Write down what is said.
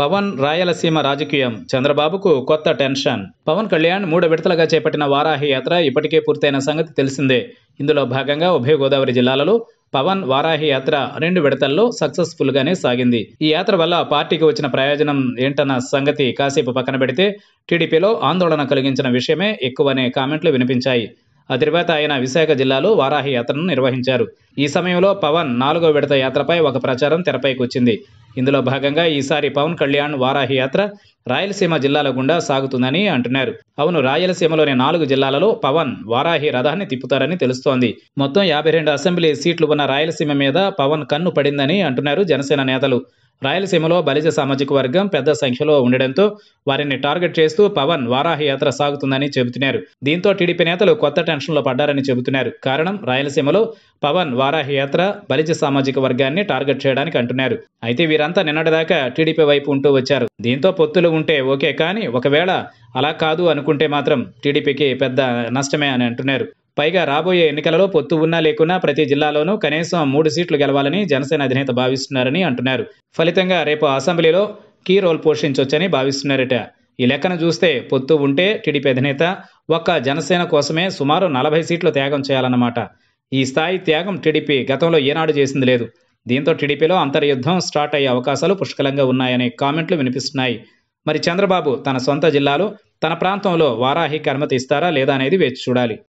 పవన్ రాయలసీమ రాజకీయం చంద్రబాబుకు కొత్త టెన్షన్ పవన్ కళ్యాణ్ మూడు విడతలుగా చేపట్టిన వారాహి యాత్ర ఇప్పటికే పూర్తయిన సంగతి తెలిసిందే ఇందులో భాగంగా ఉభయ గోదావరి జిల్లాలలో పవన్ వారాహి యాత్ర రెండు విడతల్లో సక్సెస్ఫుల్ గానే సాగింది ఈ యాత్ర వల్ల పార్టీకి వచ్చిన ప్రయోజనం ఏంటన్న సంగతి కాసేపు పక్కన పెడితే టీడీపీలో ఆందోళన కలిగించిన విషయమే ఎక్కువనే కామెంట్లు వినిపించాయి ఆ తర్వాత ఆయన విశాఖ జిల్లాలో వారాహి యాత్రను నిర్వహించారు ఈ సమయంలో పవన్ నాలుగో విడత యాత్రపై ఒక ప్రచారం తెరపైకి వచ్చింది ఇందులో భాగంగా ఈసారి పవన్ కళ్యాణ్ వారాహి యాత్ర రాయలసీమ జిల్లాల గుండా సాగుతుందని అంటున్నారు అవును రాయలసీమలోని నాలుగు జిల్లాలలో పవన్ వారాహి రథాన్ని తిప్పుతారని తెలుస్తోంది మొత్తం యాభై రెండు అసెంబ్లీ సీట్లు ఉన్న రాయలసీమ మీద పవన్ కన్ను పడిందని అంటున్నారు జనసేన నేతలు రాయలసీమలో బలిజ సామాజిక వర్గం పెద్ద సంఖ్యలో ఉండడంతో వారిని టార్గెట్ చేస్తూ పవన్ వారాహ యాత్ర సాగుతుందని చెబుతున్నారు దీంతో టీడీపీ నేతలు కొత్త టెన్షన్లో పడ్డారని చెబుతున్నారు కారణం రాయలసీమలో పవన్ వారాహ యాత్ర బలిజ సామాజిక వర్గాన్ని టార్గెట్ చేయడానికి అంటున్నారు అయితే వీరంతా నిన్నటిదాకా టీడీపీ వైపు ఉంటూ వచ్చారు దీంతో పొత్తులు ఉంటే ఓకే కానీ ఒకవేళ అలా కాదు అనుకుంటే మాత్రం టీడీపీకి పెద్ద నష్టమే అని అంటున్నారు పైగా రాబోయే ఎన్నికలలో పొత్తు ఉన్నా లేకున్నా ప్రతి జిల్లాలోనూ కనీసం మూడు సీట్లు గెలవాలని జనసేన అధినేత భావిస్తున్నారని అంటున్నారు ఫలితంగా రేపు అసెంబ్లీలో కీ రోల్ పోషించొచ్చని భావిస్తున్నారట ఈ లెక్కన చూస్తే పొత్తు ఉంటే టీడీపీ అధినేత ఒక్క జనసేన కోసమే సుమారు నలభై సీట్లు త్యాగం చేయాలన్నమాట ఈ స్థాయి త్యాగం టీడీపీ గతంలో ఏనాడు చేసింది లేదు దీంతో టీడీపీలో అంతర్యుద్ధం స్టార్ట్ అయ్యే అవకాశాలు పుష్కలంగా ఉన్నాయనే కామెంట్లు వినిపిస్తున్నాయి మరి చంద్రబాబు తన సొంత జిల్లాలో తన ప్రాంతంలో వారాహి అనుమతి ఇస్తారా లేదా అనేది వేచి చూడాలి